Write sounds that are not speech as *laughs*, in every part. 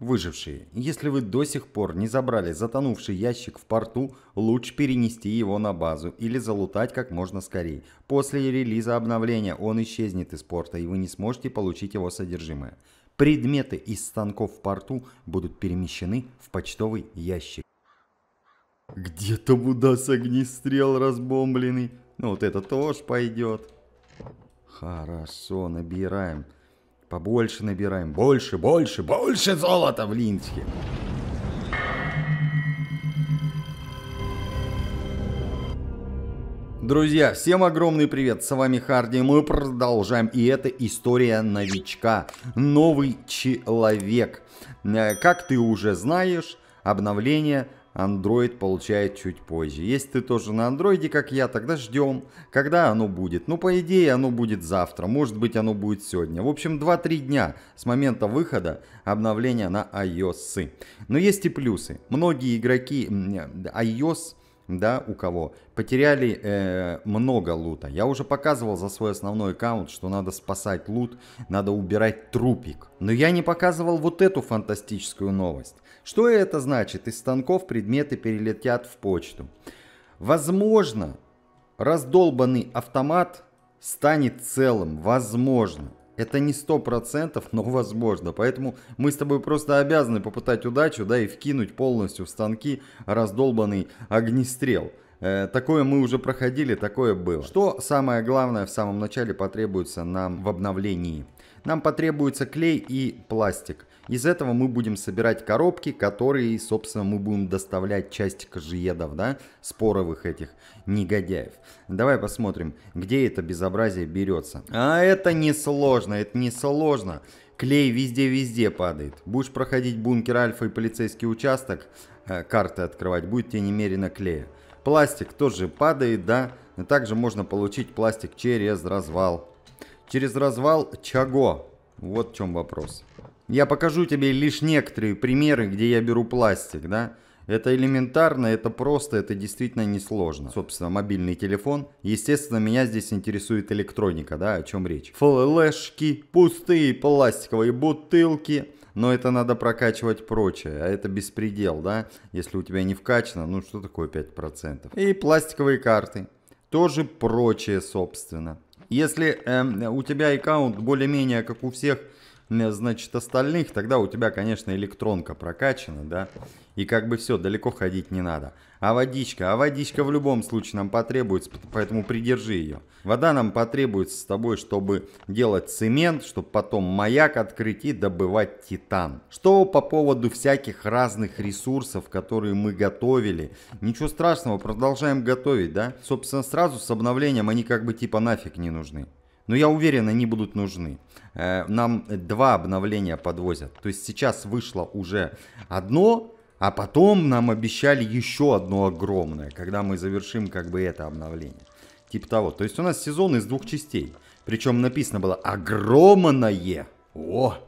Выжившие, если вы до сих пор не забрали затонувший ящик в порту, лучше перенести его на базу или залутать как можно скорее. После релиза обновления он исчезнет из порта и вы не сможете получить его содержимое. Предметы из станков в порту будут перемещены в почтовый ящик. Где то с огнестрел разбомбленный? Ну вот это тоже пойдет. Хорошо, набираем. Побольше набираем. Больше, больше, больше золота в Линске. Друзья, всем огромный привет, с вами Харди, мы продолжаем, и это история новичка, новый человек. Э, как ты уже знаешь, обновление Android получает чуть позже. Если ты тоже на андроиде, как я, тогда ждем, когда оно будет. Ну, по идее, оно будет завтра, может быть, оно будет сегодня. В общем, 2-3 дня с момента выхода обновления на iOS. Но есть и плюсы. Многие игроки э, iOS да, у кого, потеряли э, много лута. Я уже показывал за свой основной аккаунт, что надо спасать лут, надо убирать трупик. Но я не показывал вот эту фантастическую новость. Что это значит? Из станков предметы перелетят в почту. Возможно, раздолбанный автомат станет целым. Возможно. Это не сто процентов, но возможно. Поэтому мы с тобой просто обязаны попытать удачу, да, и вкинуть полностью в станки раздолбанный огнестрел. Э, такое мы уже проходили, такое было. Что самое главное в самом начале потребуется нам в обновлении? Нам потребуется клей и пластик. Из этого мы будем собирать коробки, которые, собственно, мы будем доставлять часть кожиедов, да, споровых этих негодяев. Давай посмотрим, где это безобразие берется. А это несложно, это несложно. Клей везде-везде падает. Будешь проходить бункер Альфа и полицейский участок, э, карты открывать, будет тебе немерено клея. Пластик тоже падает, да. Также можно получить пластик через развал. Через развал Чаго. Вот в чем вопрос. Я покажу тебе лишь некоторые примеры, где я беру пластик, да? Это элементарно, это просто, это действительно несложно. Собственно, мобильный телефон. Естественно, меня здесь интересует электроника, да, о чем речь. Флешки, пустые пластиковые бутылки. Но это надо прокачивать прочее, а это беспредел, да? Если у тебя не вкачано, ну что такое 5%? И пластиковые карты. Тоже прочее, собственно. Если э, у тебя аккаунт более-менее, как у всех, Э, значит, остальных, тогда у тебя, конечно, электронка прокачана, да, и как бы все, далеко ходить не надо. А водичка, а водичка в любом случае нам потребуется, поэтому придержи ее. Вода нам потребуется с тобой, чтобы делать цемент, чтобы потом маяк открыть и добывать титан. Что по поводу всяких разных ресурсов, которые мы готовили. Ничего страшного, продолжаем готовить, да? Собственно, сразу с обновлением они как бы типа нафиг не нужны. Но я уверен, они будут нужны. Э, нам два обновления подвозят. То есть сейчас вышло уже одно, а потом нам обещали еще одно огромное, когда мы завершим как бы это обновление. Типа того. То есть у нас сезон из двух частей. Причем написано было огромное. О,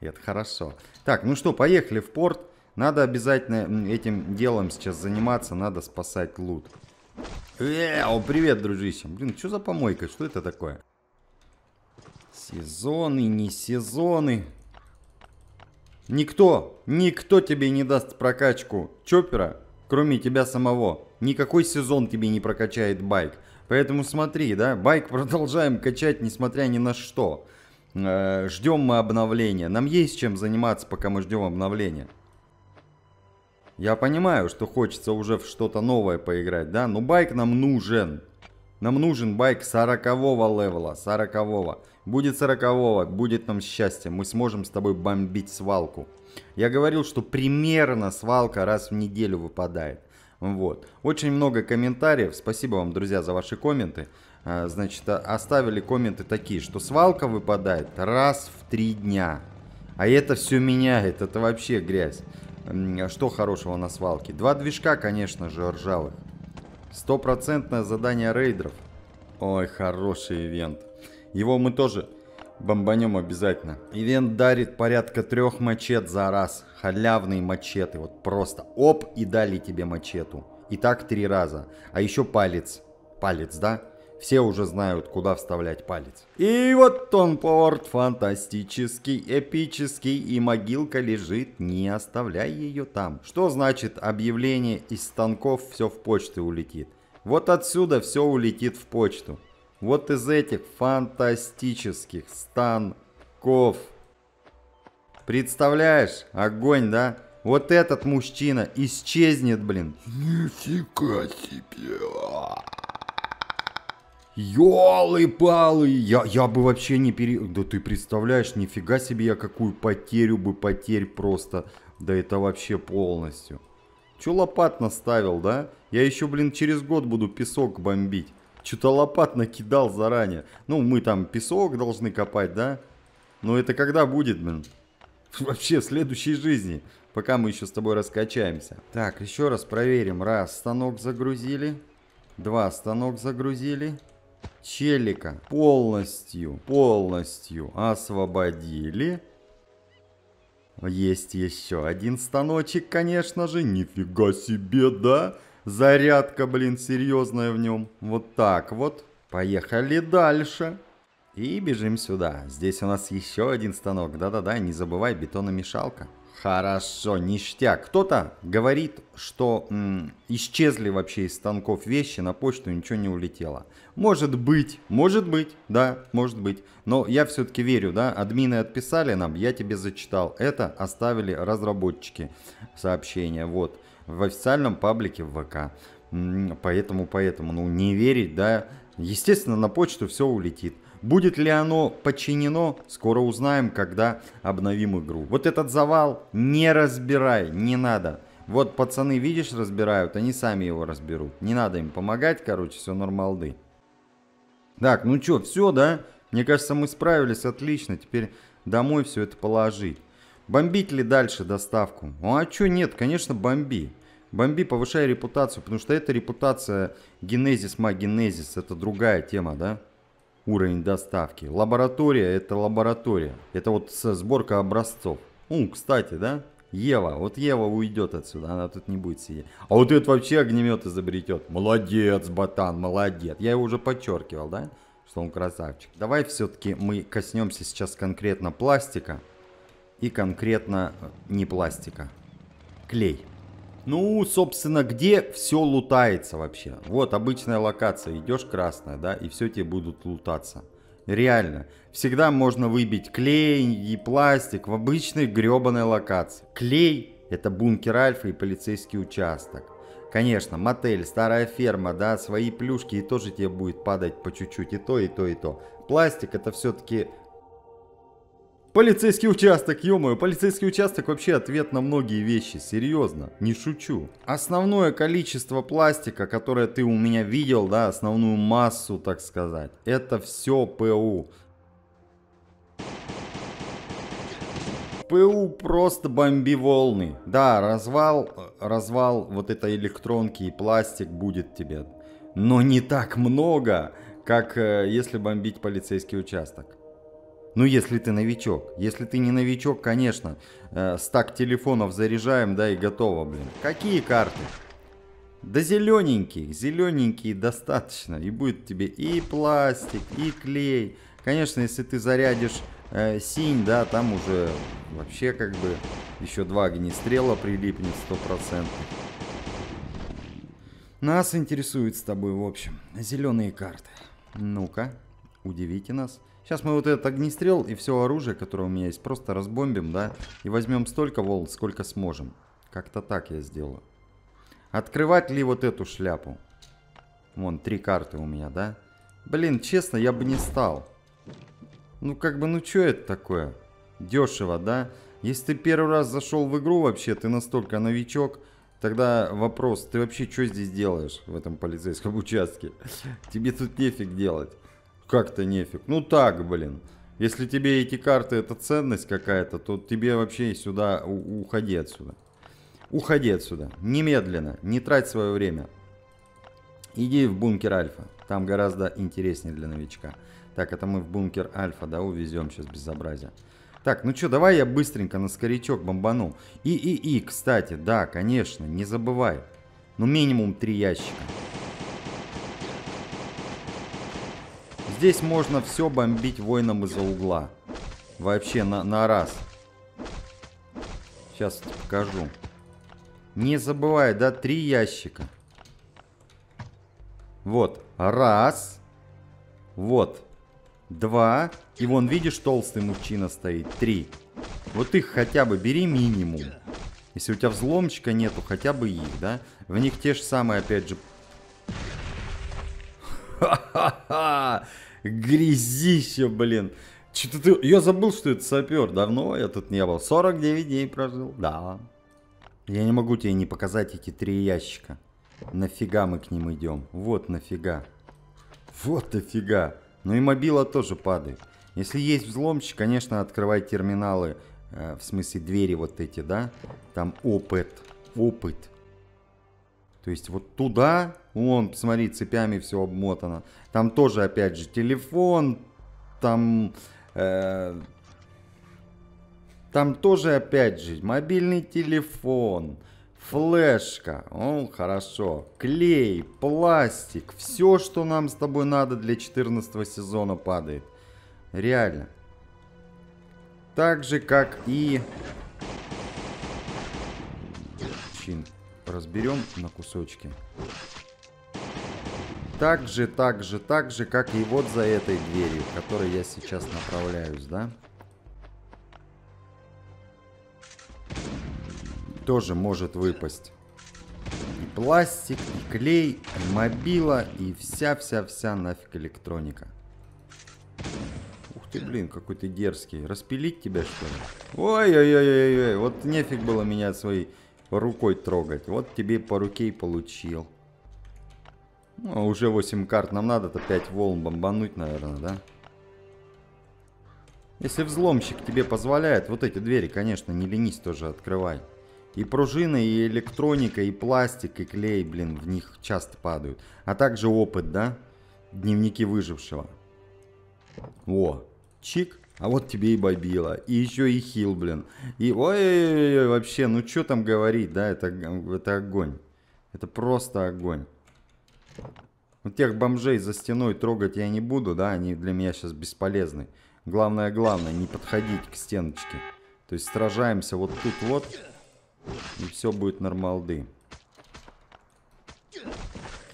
это хорошо. Так, ну что, поехали в порт. Надо обязательно этим делом сейчас заниматься, надо спасать лут. Эээ, привет, дружище. Блин, что за помойка? Что это такое? Сезоны, не сезоны. Никто, никто тебе не даст прокачку чопера, кроме тебя самого. Никакой сезон тебе не прокачает байк. Поэтому смотри, да, байк *laughs* продолжаем качать, несмотря ни на что. Э, ждем мы обновления. Нам есть чем заниматься, пока мы ждем обновления. Я понимаю, что хочется уже в что-то новое поиграть, да, но байк нам нужен. Нам нужен байк 40-го левела, 40-го. Будет 40-го, будет нам счастье. Мы сможем с тобой бомбить свалку. Я говорил, что примерно свалка раз в неделю выпадает. Вот. Очень много комментариев. Спасибо вам, друзья, за ваши комменты. А, значит, а, оставили комменты такие, что свалка выпадает раз в три дня. А это все меняет, это вообще грязь. А что хорошего на свалке? Два движка, конечно же, ржавых. Стопроцентное задание рейдеров. Ой, хороший ивент. Его мы тоже бомбанем обязательно. Ивент дарит порядка трех мачет за раз. Халявные мачеты. Вот просто оп и дали тебе мачету. И так три раза. А еще палец. Палец, да? Все уже знают, куда вставлять палец. И вот он, порт фантастический, эпический, и могилка лежит, не оставляй ее там. Что значит объявление из станков все в почту улетит? Вот отсюда все улетит в почту. Вот из этих фантастических станков. Представляешь? Огонь, да? Вот этот мужчина исчезнет, блин. Нифига себе. Ёлы-палы, я, я бы вообще не пере... Да ты представляешь, нифига себе я какую потерю бы потерь просто. Да это вообще полностью. Чё лопат наставил, да? Я еще, блин, через год буду песок бомбить. чё то лопат накидал заранее. Ну, мы там песок должны копать, да? Но это когда будет, блин? *laughs* Вообще, в следующей жизни. Пока мы еще с тобой раскачаемся. Так, еще раз проверим. Раз, станок загрузили. Два, станок загрузили челика полностью, полностью освободили. Есть еще один станочек, конечно же. Нифига себе, да? Зарядка, блин, серьезная в нем. Вот так вот. Поехали дальше. И бежим сюда. Здесь у нас еще один станок. Да-да-да, не забывай, бетономешалка. Хорошо, ништяк. Кто-то говорит, что м, исчезли вообще из станков вещи, на почту ничего не улетело. Может быть, может быть, да, может быть. Но я все-таки верю, да, админы отписали нам, я тебе зачитал. Это оставили разработчики сообщения, вот, в официальном паблике в ВК. М, поэтому, поэтому, ну, не верить, да. Естественно, на почту все улетит. Будет ли оно подчинено, скоро узнаем, когда обновим игру. Вот этот завал не разбирай, не надо. Вот пацаны, видишь, разбирают, они сами его разберут. Не надо им помогать, короче, все нормалды. Так, ну что, все, да? Мне кажется, мы справились отлично. Теперь домой все это положить. Бомбить ли дальше доставку? Ну, а что нет, конечно, бомби. Бомби, повышай репутацию, потому что это репутация генезис магенезис, это другая тема, да? уровень доставки. Лаборатория – это лаборатория. Это вот сборка образцов. Ну, кстати, да? Ева, вот Ева уйдет отсюда, она тут не будет сидеть. А вот этот вообще огнемет изобретет. Молодец, ботан, молодец. Я его уже подчеркивал, да? Что он красавчик. Давай все-таки мы коснемся сейчас конкретно пластика и конкретно э, не пластика. Клей. Ну, собственно, где все лутается вообще? Вот обычная локация, идешь красная, да, и все тебе будут лутаться. Реально. Всегда можно выбить клей и пластик в обычной гребаной локации. Клей – это бункер Альфа и полицейский участок. Конечно, мотель, старая ферма, да, свои плюшки, и тоже тебе будет падать по чуть-чуть, и то, и то, и то. Пластик – это все-таки Полицейский участок, ё-моё, полицейский участок вообще ответ на многие вещи, серьезно, не шучу. Основное количество пластика, которое ты у меня видел, да, основную массу, так сказать, это все ПУ. ПУ просто бомбиволны. Да, развал, развал вот этой электронки и пластик будет тебе. Но не так много, как э, если бомбить полицейский участок. Ну, если ты новичок. Если ты не новичок, конечно, э, стак телефонов заряжаем, да, и готово, блин. Какие карты? Да зелененькие, зелененькие достаточно. И будет тебе и пластик, и клей. Конечно, если ты зарядишь э, синь, да, там уже вообще как бы еще два огнестрела прилипнет стопроцентно. Нас интересует с тобой, в общем, зеленые карты. Ну-ка, удивите нас. Сейчас мы вот этот огнестрел и все оружие, которое у меня есть, просто разбомбим, да? И возьмем столько волн, сколько сможем. Как-то так я сделаю. Открывать ли вот эту шляпу? Вон, три карты у меня, да? Блин, честно, я бы не стал. Ну, как бы, ну что это такое? Дешево, да? Если ты первый раз зашел в игру вообще, ты настолько новичок, тогда вопрос, ты вообще что здесь делаешь в этом полицейском *laughs* участке? Тебе тут нефиг делать. Как-то нефиг. Ну так, блин. Если тебе эти карты это ценность какая-то, то тебе вообще сюда уходи отсюда. Уходи отсюда. Немедленно. Не трать свое время. Иди в бункер Альфа. Там гораздо интереснее для новичка. Так, это мы в бункер Альфа, да, увезем сейчас безобразие. Так, ну что, давай я быстренько на скорячок бомбану. И, и, и, кстати, да, конечно, не забывай. Ну, минимум три ящика. Здесь можно все бомбить воинам из-за угла. Вообще на, на раз. Сейчас покажу. Не забывай, да, три ящика. Вот, раз. Вот, два. И вон, видишь, толстый мужчина стоит. Три. Вот их хотя бы бери минимум. Если у тебя взломчика нету, хотя бы их, да? В них те же самые, опять же... *laughs* Ха-ха-ха! грязище, блин. Что-то ты... Я забыл, что это сапер. Давно я тут не был. 49 дней прожил. Да. Я не могу тебе не показать эти три ящика. Нафига мы к ним идем? Вот нафига. Вот нафига. Ну и мобила тоже падает. Если есть взломщик, конечно, открывай терминалы. Э, в смысле двери вот эти, да? Там опыт. Опыт. То есть вот туда, вон, смотри, цепями все обмотано. Там тоже, опять же, телефон, там... Э, там тоже, опять же, мобильный телефон, флешка, о, хорошо, клей, пластик, все, что нам с тобой надо для 14 сезона падает. Реально. Так же, как и... Чин, разберем на кусочки. Так же, так же, так же, как и вот за этой дверью, к которой я сейчас направляюсь, да? Тоже может выпасть. И пластик, и клей, и мобила, и вся-вся-вся нафиг электроника. Ух ты, блин, какой ты дерзкий. Распилить тебя, что ли? Ой-ой-ой-ой, ой! вот нефиг было менять свои рукой трогать. Вот тебе по руке и получил. Ну, а уже 8 карт нам надо-то 5 волн бомбануть, наверное, да? Если взломщик тебе позволяет, вот эти двери, конечно, не ленись тоже открывай. И пружины, и электроника, и пластик, и клей, блин, в них часто падают. А также опыт, да? Дневники выжившего. О, чик. А вот тебе и бобила, и еще и хил, блин. И ой, -ой, -ой вообще, ну что там говорить, да, это, это огонь. Это просто огонь. Вот тех бомжей за стеной трогать я не буду, да, они для меня сейчас бесполезны. Главное, главное, не подходить к стеночке. То есть сражаемся вот тут вот, и все будет нормалды.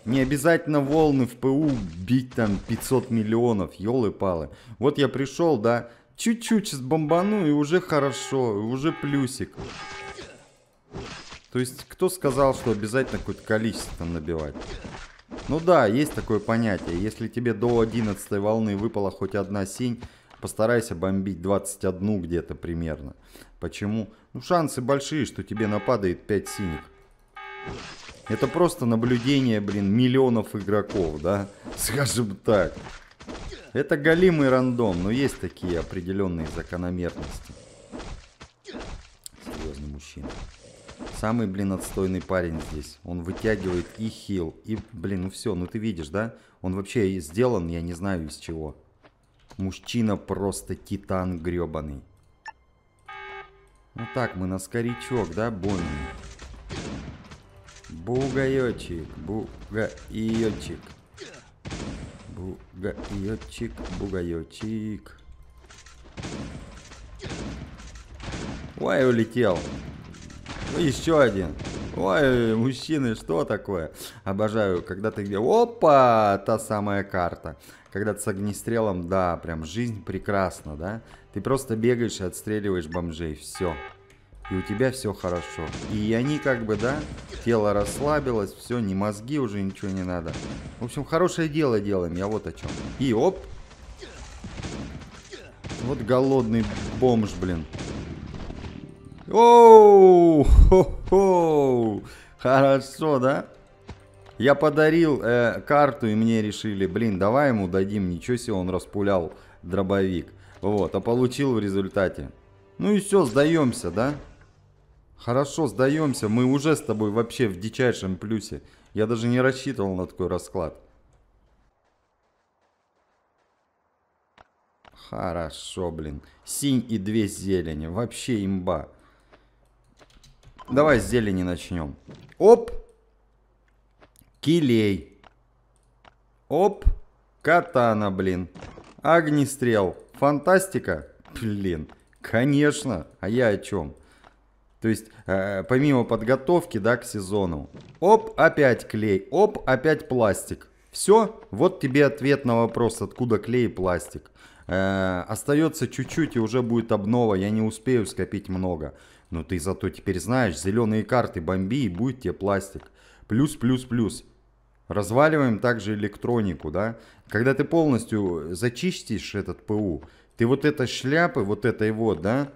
Не обязательно волны в ПУ бить там 500 миллионов, елы-палы. Вот я пришел, да, чуть-чуть бомбану и уже хорошо, уже плюсик. То есть, кто сказал, что обязательно какое-то количество там набивать? Ну да, есть такое понятие. Если тебе до 11 волны выпала хоть одна синь, постарайся бомбить 21 где-то примерно. Почему? Ну шансы большие, что тебе нападает 5 синих. Это просто наблюдение, блин, миллионов игроков, да? Скажем так. Это голимый рандом, но есть такие определенные закономерности. Серьезный мужчина. Самый, блин, отстойный парень здесь. Он вытягивает и хил, и, блин, ну все, ну ты видишь, да? Он вообще сделан, я не знаю из чего. Мужчина просто титан гребаный. Ну так, мы на скорячок, да, больный? Бугайотик, бугайотик. Бугайотик, бугайотик. Ой, улетел. Ну, Еще один. Ой, мужчины, что такое? Обожаю, когда ты где... Опа, та самая карта. Когда ты с огнестрелом, да, прям жизнь прекрасна, да? Ты просто бегаешь и отстреливаешь бомжей, все и у тебя все хорошо. И они как бы, да, тело расслабилось, все, не мозги уже, ничего не надо. В общем, хорошее дело делаем, я вот о чем. И оп. Вот голодный бомж, блин. Оу, хо -хо. хорошо, да? Я подарил э, карту, и мне решили, блин, давай ему дадим, ничего себе, он распулял дробовик. Вот, а получил в результате. Ну и все, сдаемся, да? Хорошо, сдаемся, мы уже с тобой вообще в дичайшем плюсе. Я даже не рассчитывал на такой расклад. Хорошо, блин. Синь и две зелени. Вообще имба. Давай с зелени начнем. Оп. Килей. Оп. Катана, блин. Огнестрел. Фантастика? Блин. Конечно. А я о чем? То есть, э, помимо подготовки, да, к сезону, оп, опять клей, оп, опять пластик. Все, вот тебе ответ на вопрос, откуда клей и пластик. Э, остается чуть-чуть и уже будет обнова, я не успею скопить много. Но ты зато теперь знаешь, зеленые карты бомби и будет тебе пластик. Плюс, плюс, плюс. Разваливаем также электронику, да. Когда ты полностью э, зачистишь этот ПУ, ты вот этой шляпы, вот этой вот, да,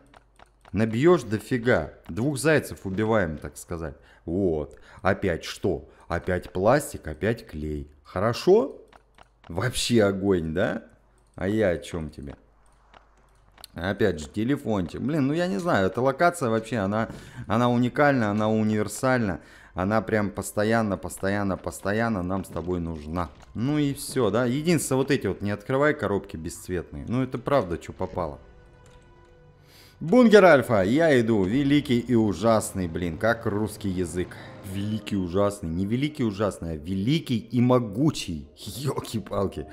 Набьешь дофига. Двух зайцев убиваем, так сказать. Вот. Опять что? Опять пластик, опять клей. Хорошо? Вообще огонь, да? А я о чем тебе? Опять же, телефончик. Блин, ну я не знаю, эта локация вообще, она, она уникальна, она универсальна. Она прям постоянно, постоянно, постоянно нам с тобой нужна. Ну и все, да? Единственное, вот эти вот не открывай коробки бесцветные. Ну это правда, что попало. Бункер Альфа, я иду. Великий и ужасный, блин, как русский язык. Великий ужасный. Не великий ужасный, а великий и могучий. Ёлки-палки.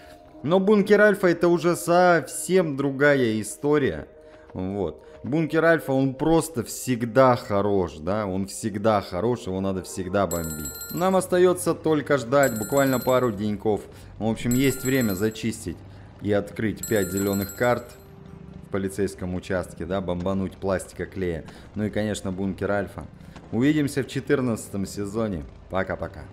Но Бункер Альфа это уже совсем другая история. Вот. Бункер Альфа, он просто всегда хорош, да, он всегда хорош, его надо всегда бомбить. Нам остается только ждать буквально пару деньков. В общем, есть время зачистить и открыть 5 зеленых карт полицейском участке, да, бомбануть пластика клея. Ну и, конечно, бункер Альфа. Увидимся в 14 сезоне. Пока-пока.